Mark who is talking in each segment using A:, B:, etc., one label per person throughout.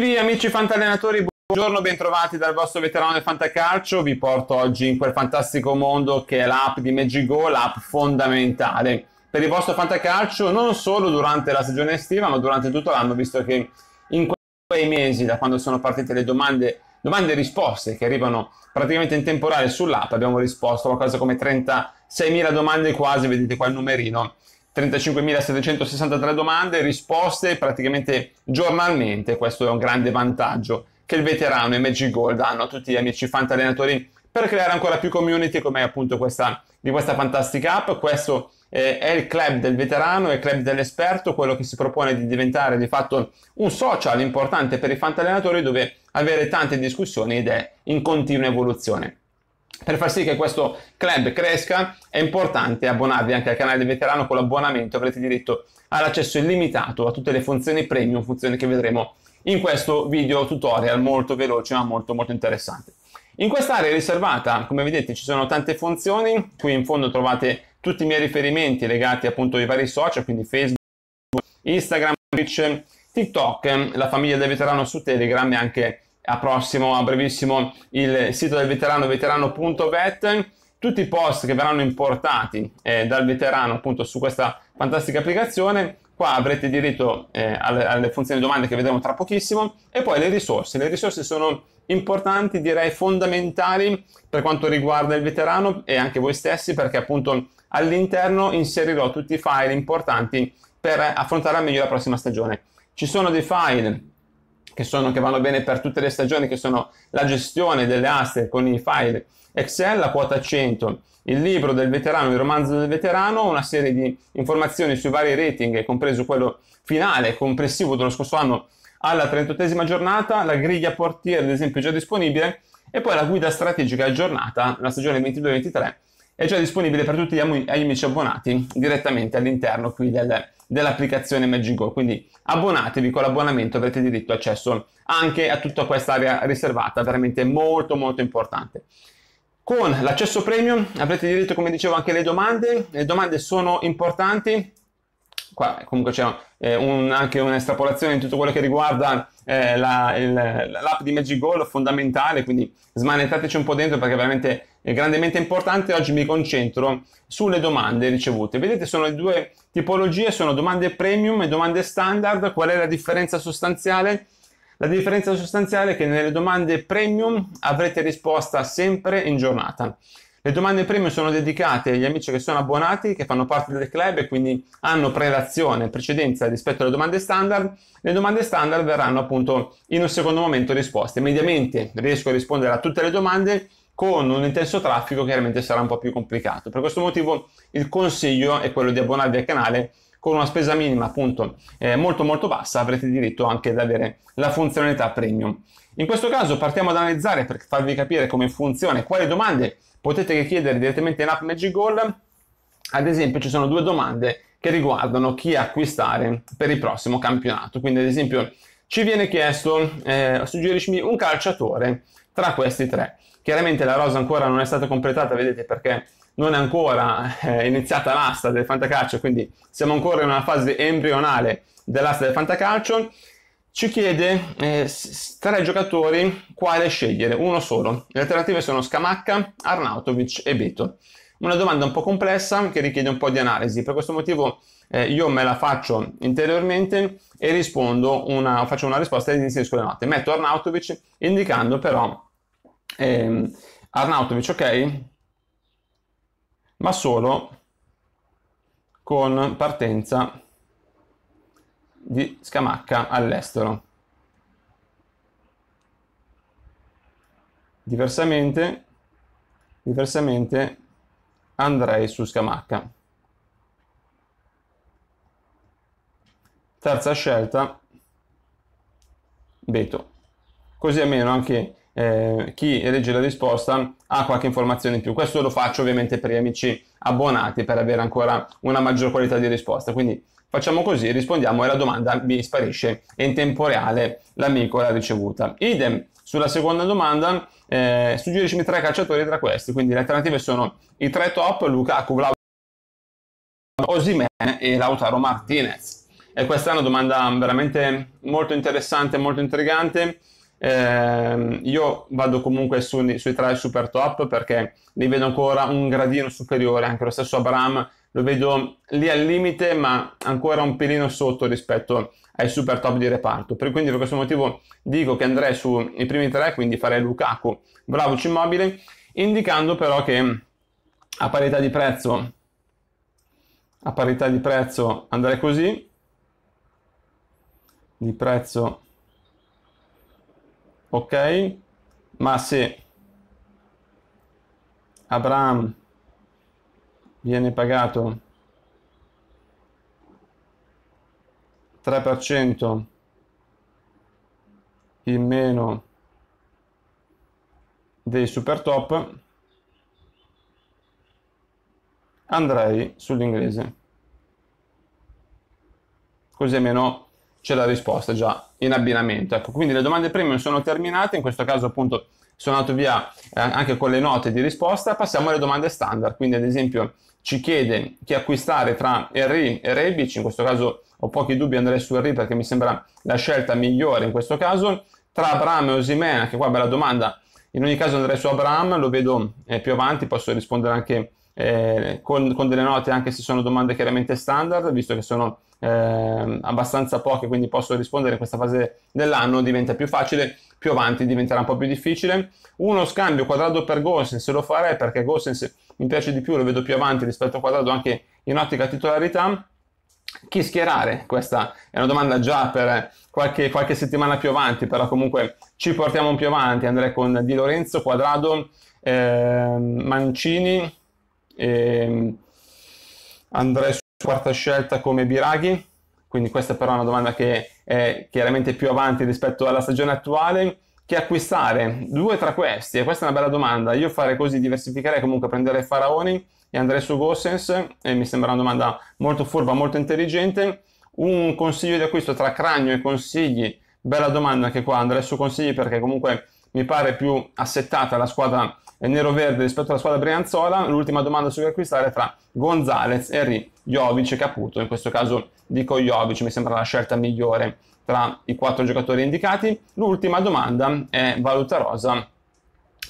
A: sportivi, amici fantallenatori, buongiorno, bentrovati dal vostro veterano del Fantacalcio. Vi porto oggi in quel fantastico mondo che è l'app di Magigo, l'app fondamentale per il vostro Fantacalcio, non solo durante la stagione estiva, ma durante tutto l'anno, visto che in quei mesi, da quando sono partite le domande, domande e risposte che arrivano praticamente in temporale sull'app, abbiamo risposto a qualcosa come 36.000 domande quasi, vedete qua il numerino 35.763 domande, risposte praticamente giornalmente, questo è un grande vantaggio che il veterano e Magic Gold hanno a tutti gli amici fantallenatori per creare ancora più community come appunto questa, di questa fantastica app, questo è il club del veterano, è il club dell'esperto, quello che si propone di diventare di fatto un social importante per i fantallenatori dove avere tante discussioni ed è in continua evoluzione. Per far sì che questo club cresca è importante abbonarvi anche al canale del veterano con l'abbonamento, avrete diritto all'accesso illimitato a tutte le funzioni premium, funzioni che vedremo in questo video tutorial molto veloce ma molto molto interessante. In quest'area riservata, come vedete, ci sono tante funzioni, qui in fondo trovate tutti i miei riferimenti legati appunto ai vari social, quindi Facebook, Instagram, Twitch, TikTok, la famiglia del veterano su Telegram e anche a prossimo, a brevissimo, il sito del veterano veterano.vet, tutti i post che verranno importati eh, dal veterano appunto su questa fantastica applicazione, qua avrete diritto eh, alle, alle, funzioni domande che vedremo tra pochissimo e poi le risorse, le risorse sono importanti, direi fondamentali per quanto riguarda il veterano e anche voi stessi perché appunto all'interno inserirò tutti i file importanti per affrontare al meglio la prossima stagione. Ci sono dei file che, sono, che vanno bene per tutte le stagioni, che sono la gestione delle aste con i file Excel, la quota 100, il libro del veterano, il romanzo del veterano, una serie di informazioni sui vari rating, compreso quello finale, complessivo dello scorso anno alla 38esima giornata, la griglia portiere ad esempio già disponibile e poi la guida strategica aggiornata, la stagione 22-23 è cioè già disponibile per tutti gli amici abbonati direttamente all'interno qui del, dell'applicazione Magigo. Quindi abbonatevi con l'abbonamento, avrete diritto accesso anche a tutta questa area riservata, veramente molto molto importante. Con l'accesso premium avrete diritto, come dicevo, anche alle domande. Le domande sono importanti. Qua comunque c'è eh, un, anche un'estrapolazione in tutto quello che riguarda eh, la, il, l'app di Magic Goal fondamentale, quindi smanettateci un po' dentro perché veramente è grandemente importante, oggi mi concentro sulle domande ricevute. Vedete, sono le due tipologie, sono domande premium e domande standard. Qual è la differenza sostanziale? La differenza sostanziale è che nelle domande premium avrete risposta sempre in giornata. Le domande premium sono dedicate agli amici che sono abbonati, che fanno parte del club e quindi hanno prelazione, precedenza rispetto alle domande standard. Le domande standard verranno appunto in un secondo momento risposte. Mediamente riesco a rispondere a tutte le domande, con un intenso traffico chiaramente sarà un po' più complicato. Per questo motivo il consiglio è quello di abbonarvi al canale con una spesa minima appunto eh, molto molto bassa avrete diritto anche ad avere la funzionalità premium. In questo caso partiamo ad analizzare per farvi capire come funziona e quali domande potete chiedere direttamente in app Magic Goal. Ad esempio ci sono due domande che riguardano chi acquistare per il prossimo campionato. Quindi ad esempio ci viene chiesto, eh, suggeriscimi un calciatore tra questi tre. Chiaramente la rosa ancora non è stata completata, vedete perché non è ancora eh, iniziata l'asta del fantacalcio, quindi siamo ancora in una fase embrionale dell'asta del fantacalcio. Ci chiede eh, tre giocatori quale scegliere, uno solo. Le alternative sono Scamacca, Arnautovic e Beto. Una domanda un po' complessa che richiede un po' di analisi, per questo motivo eh, io me la faccio interiormente e rispondo una, faccio una risposta all'inizio di notte. Metto Arnautovic indicando però ehm, Arnautovic ok, ma solo con partenza di Scamacca all'estero. Diversamente, diversamente andrei su Scamacca. Terza scelta, Beto. Così almeno anche eh, chi legge la risposta ha qualche informazione in più. Questo lo faccio ovviamente per gli amici abbonati per avere ancora una maggior qualità di risposta. Quindi facciamo così, rispondiamo e la domanda mi sparisce e in tempo reale l'amico l'ha ricevuta. Idem sulla seconda domanda, eh, suggeriscimi tre calciatori tra questi, quindi le alternative sono i tre top, Lukaku, Vlaovic, Osimene e Lautaro Martinez. E questa è una domanda veramente molto interessante, molto intrigante. Eh, io vado comunque su, sui tre super top perché li vedo ancora un gradino superiore, anche lo stesso Abram lo vedo lì al limite ma ancora un pelino sotto rispetto ai super top di reparto per, quindi per questo motivo dico che andrei sui primi tre quindi farei Lukaku, Vlaovic Immobile indicando però che a parità di prezzo a parità di prezzo andrei così di prezzo ok ma se Abram viene pagato 3% in meno dei super top andrei sull'inglese così almeno c'è la risposta già in abbinamento ecco quindi le domande premium sono terminate in questo caso appunto sono andato via eh, anche con le note di risposta, passiamo alle domande standard, quindi ad esempio ci chiede chi acquistare tra RI e Rebic, in questo caso ho pochi dubbi andrei su RI perché mi sembra la scelta migliore in questo caso, tra Abraham e Osimena, che qua bella domanda, in ogni caso andrei su Abraham, lo vedo eh, più avanti, posso rispondere anche a eh, con, con, delle note anche se sono domande chiaramente standard, visto che sono eh, abbastanza poche, quindi posso rispondere in questa fase dell'anno, diventa più facile, più avanti diventerà un po' più difficile. Uno scambio quadrato per Gosens lo farei perché Gosens mi piace di più, lo vedo più avanti rispetto a quadrato anche in ottica titolarità. Chi schierare? Questa è una domanda già per qualche, qualche settimana più avanti, però comunque ci portiamo un più avanti. Andrei con Di Lorenzo, Quadrado, eh, Mancini, e ehm, andrei su quarta scelta come Biraghi, quindi questa però è una domanda che è chiaramente più avanti rispetto alla stagione attuale. Che acquistare? Due tra questi, e questa è una bella domanda. Io fare così, diversificherei comunque, prenderei Faraoni e andrei su Gossens, e mi sembra una domanda molto furba, molto intelligente. Un consiglio di acquisto tra Cragno e Consigli, bella domanda anche qua, andrei su Consigli perché comunque mi pare più assettata la squadra nero-verde rispetto alla squadra brianzola. L'ultima domanda su cui acquistare è tra Gonzalez, Henry, Jovic e Caputo. In questo caso dico Jovic, mi sembra la scelta migliore tra i quattro giocatori indicati. L'ultima domanda è valuta rosa.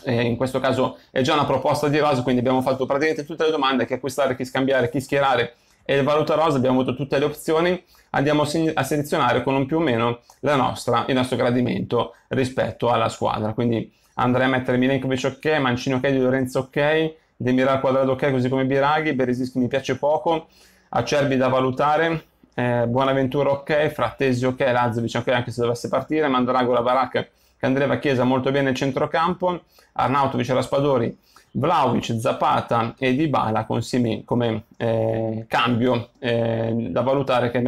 A: Eh, in questo caso è già una proposta di rosa, quindi abbiamo fatto praticamente tutte le domande, chi acquistare, chi scambiare, chi schierare e il valuta rosa, abbiamo avuto tutte le opzioni, andiamo a selezionare con un più o meno nostra, il nostro gradimento rispetto alla squadra. Quindi andrei a mettere Milenkovic ok, Mancino ok, Di Lorenzo ok, Demiral Quadrado ok, così come Biraghi, Beresischi mi piace poco, Acerbi da valutare, eh, Buonaventura ok, Frattesi ok, Lazzovic ok anche se dovesse partire, Mandragola, baracca che Chiesa molto bene nel centrocampo, Arnautovic e Raspadori, Vlaovic, Zapata e Dybala con Simin come eh, cambio eh, da valutare che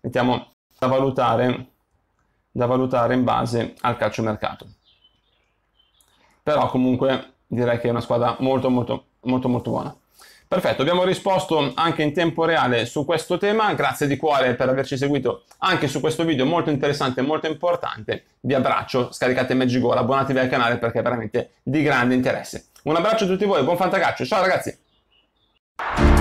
A: mettiamo da valutare, da valutare in base al calciomercato però comunque direi che è una squadra molto molto molto molto buona. Perfetto, abbiamo risposto anche in tempo reale su questo tema, grazie di cuore per averci seguito anche su questo video molto interessante e molto importante, vi abbraccio, scaricate Magic Goal, abbonatevi al canale perché è veramente di grande interesse. Un abbraccio a tutti voi, buon fantacaccio, ciao ragazzi!